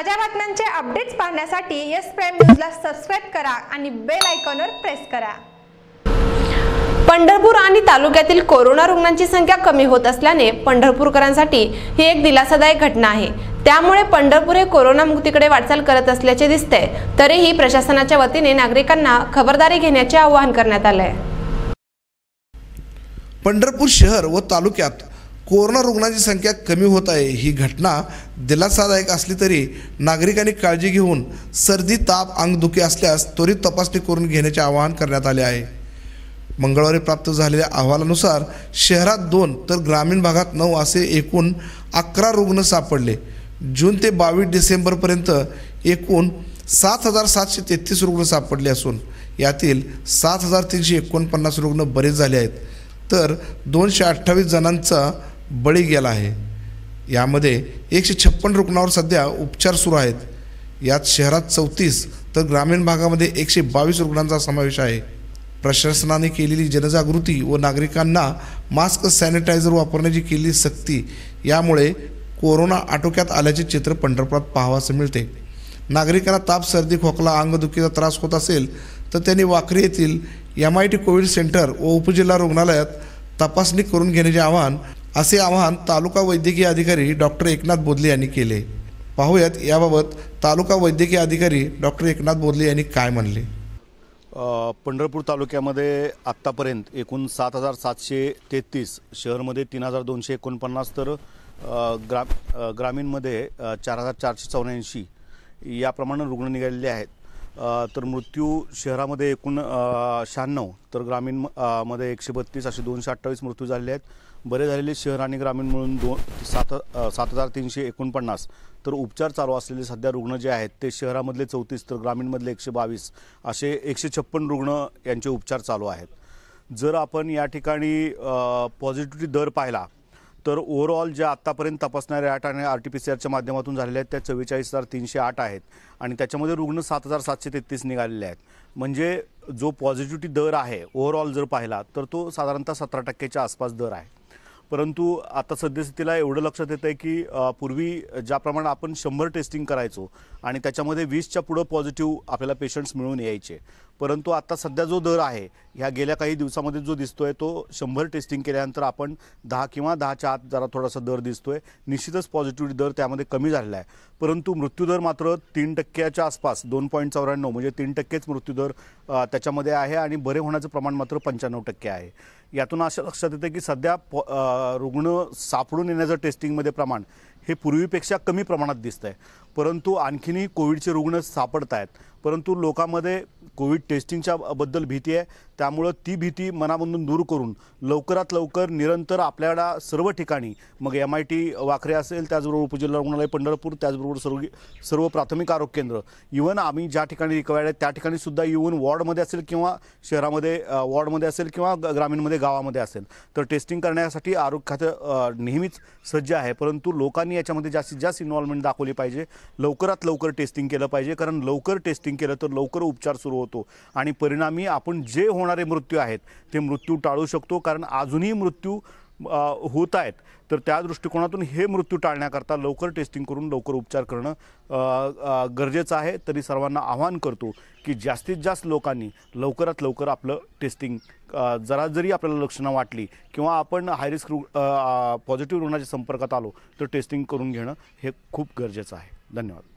ताज्या बातम्यांचे अपडेट्स पाहण्यासाठी येस प्राईम न्यूजला सबस्क्राईब करा आणि बेल आयकॉनवर प्रेस करा पंढरपूर आणि तालुक्यातील कोरोना रुग्णांची संख्या कमी होत असल्याने पंढरपूरकरांसाठी ही एक दिलासादायक घटना आहे त्यामुळे पंढरपूर हे कोरोना मुक्तीकडे वाटचाल करत असल्याचे दिसते तरीही प्रशासनाच्या वतीने नागरिकांना खबरदारी घेण्याचे आवाहन करण्यात आले पंढरपूर शहर व तालुक्यात कोरोना रुग्णांची संख्या कमी होत आहे ही घटना दिलासादायक असली तरी नागरिकांनी काळजी घेऊन सर्दी ताप अंगदुखी असल्यास त्वरित तपासणी करून घेण्याचे आवाहन करण्यात आले आहे मंगळवारी प्राप्त झालेल्या अहवालानुसार शहरात दोन तर ग्रामीण भागात नऊ असे एकूण अकरा रुग्ण सापडले जून ते बावीस डिसेंबरपर्यंत एकूण सात हजार सातशे तेहतीस रुग्ण सापडले असून यातील सात हजार तीनशे एकोणपन्नास रुग्ण बरे झाले आहेत तर दोनशे अठ्ठावीस जणांचा बळी गेला आहे यामध्ये एकशे छप्पन रुग्णावर सध्या उपचार सुरू आहेत यात शहरात चौतीस तर ग्रामीण भागामध्ये एकशे बावीस रुग्णांचा समावेश आहे प्रशासनाने केलेली जनजागृती व नागरिकांना मास्क सॅनिटायझर वापरण्याची केलेली सक्ती यामुळे कोरोना आटोक्यात आल्याचे चित्र पंढरपुरात पाहावासे मिळते नागरिकांना ताप सर्दी खोकला अंगदुखीचा त्रास होत असेल तर त्यांनी वाकरी येथील M I T Covid centre व उपजिल्हा रुग्णालयात तपासणी करून घेण्याचे आवाहन असे आवाहन तालुका वैद्यकीय अधिकारी डॉक्टर एकनाथ बोधले यांनी केले पाहूयात याबाबत तालुका वैद्यकीय अधिकारी डॉक्टर एकनाथ बोधले यांनी काय म्हणले पंढरपूर तालुक्यामध्ये आत्तापर्यंत एकूण सात हजार सातशे तेहतीस शहरमध्ये तीन हजार दोनशे एकोणपन्नास तर ग्रा ग्रामीणमध्ये चार हजार चारशे चौऱ्याऐंशी याप्रमाणे रुग्ण निघालेले आहेत तर मृत्यू शहरामध्ये एकूण शहाण्णव तर ग्रामीण मध्ये एकशे बत्तीस असे दोनशे अठ्ठावीस मृत्यू झालेले आहेत बरे झालेले शहर आणि ग्रामीण मिळून दो सात सात हजार तीनशे एकोणपन्नास तर उपचार चालू असलेले सध्या रुग्ण जे आहेत ते शहरामधले चौतीस तर ग्रामीणमधले एकशे बावीस असे एकशे छप्पन रुग्ण यांचे उपचार चालू आहेत जर आपण या ठिकाणी पॉझिटिव्हिटी दर पाहिला तर ओव्हरऑल ज्या आत्तापर्यंत तपासणाऱ्या आठ आणि आर टी पी सी आरच्या माध्यमातून झालेल्या आहेत त्या चव्वेचाळीस हजार तीनशे आठ आहेत आणि त्याच्यामध्ये रुग्ण सात हजार सातशे तेहतीस निघालेले आहेत म्हणजे जो पॉझिटिव्हिटी दर आहे ओव्हरऑल जर पाहिला तर तो साधारणतः सतरा टक्क्याच्या आसपास दर आहे परंतु आता सद्यस्थितीला एवढं लक्षात येतं आहे की पूर्वी ज्याप्रमाणे आपण शंभर टेस्टिंग करायचो आणि त्याच्यामध्ये वीसच्या पुढं पॉझिटिव्ह आपल्याला पेशंट्स मिळून यायचे परंतु आता सध्या जो दर आहे ह्या गेल्या काही दिवसामध्ये जो दिसतो आहे तो शंभर टेस्टिंग केल्यानंतर आपण दहा किंवा दहाच्या आत जरा थोडासा दर दिसतो आहे निश्चितच पॉझिटिव्हिटी दर त्यामध्ये कमी झालेला आहे परंतु मृत्यूदर मात्र तीन टक्क्याच्या आसपास दोन पॉईंट चौऱ्याण्णव म्हणजे तीन टक्केच मृत्यूदर त्याच्यामध्ये आहे आणि बरे होण्याचं प्रमाण मात्र पंच्याण्णव टक्के आहे यातून असं लक्षात येतं की सध्या रुग्ण सापडून येण्याचं टेस्टिंगमध्ये प्रमाण हे पूर्वीपेक्षा कमी प्रमाणात दिसतं आहे परंतु आणखीनही कोविडचे रुग्ण सापडत आहेत परंतु लोकांमध्ये कोविड टेस्टिंगच्या बद्दल भीती आहे त्यामुळं ती भीती मनामधून दूर करून लवकरात लवकर निरंतर आपल्याला सर्व ठिकाणी मग एम आय टी वाखरे असेल त्याचबरोबर उपजिल्हा रुग्णालय पंढरपूर त्याचबरोबर सर्व सर्व प्राथमिक आरोग्य केंद्र इवन आम्ही ज्या ठिकाणी रिकव्हर आहे त्या ठिकाणी सुद्धा इव्हन वॉर्डमध्ये असेल किंवा शहरामध्ये वॉर्डमध्ये असेल किंवा ग्रामीणमध्ये गावामध्ये असेल तर टेस्टिंग करण्यासाठी आरोग्य खातं नेहमीच सज्ज आहे परंतु लोकांनी याच्यामध्ये जास्तीत जास्त इन्व्हॉल्वमेंट दाखवली पाहिजे लवकरात लवकर टेस्टिंग केलं पाहिजे कारण लवकर टेस्टिंग केलं तर लवकर उपचार सुरू होतो आणि परिणामी आपण जे होणारे मृत्यू आहेत ते मृत्यू टाळू शकतो कारण अजूनही मृत्यू होत आहेत तर त्या दृष्टिकोनातून हे मृत्यू टाळण्याकरता लवकर टेस्टिंग करून लवकर उपचार करणं गरजेचं आहे तरी सर्वांना आव्हान करतो की जास्तीत जास्त लोकांनी लवकरात लवकर आपलं टेस्टिंग जरा जरी आपल्याला लक्षणं वाटली किंवा आपण हायरिस्क पॉझिटिव्ह रुग्णाच्या संपर्कात आलो तर टेस्टिंग करून घेणं हे खूप गरजेचं आहे धन्यवाद